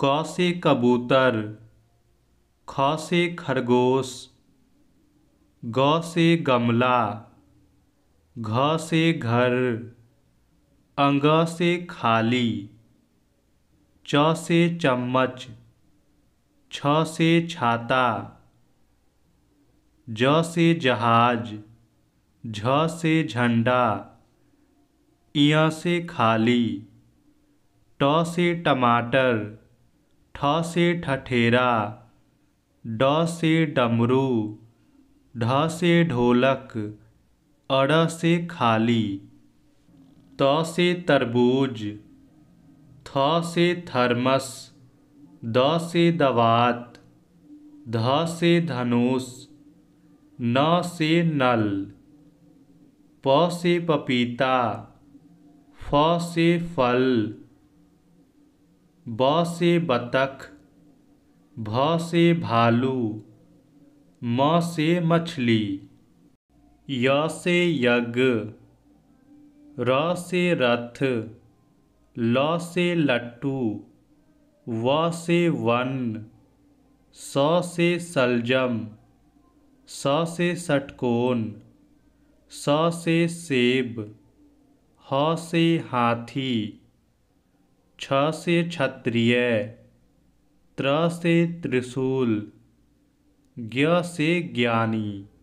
क से कबूतर ख से खरगोश ग से गमला घ से घर अंग से खाली च से चम्मच छ से छाता ज से जहाज झ से झंडा इ से खाली ट से टमाटर ठ से ठठेरा ड से डमरू ढ से ढोलक अड़ से खाली त से तरबूज थ से थर्मस द से दवात ध से धनुष न से नल प से पपीता फ से फल ब से बतख भ से भालू म से मछली य से यज्ञ र से रथ ल से लट्टू व से वन स से सलजम स से षटकोन स से सेब ह से हाथी छ से क्षत्रिय त्र से त्रिशूल ज्ञ से ज्ञानी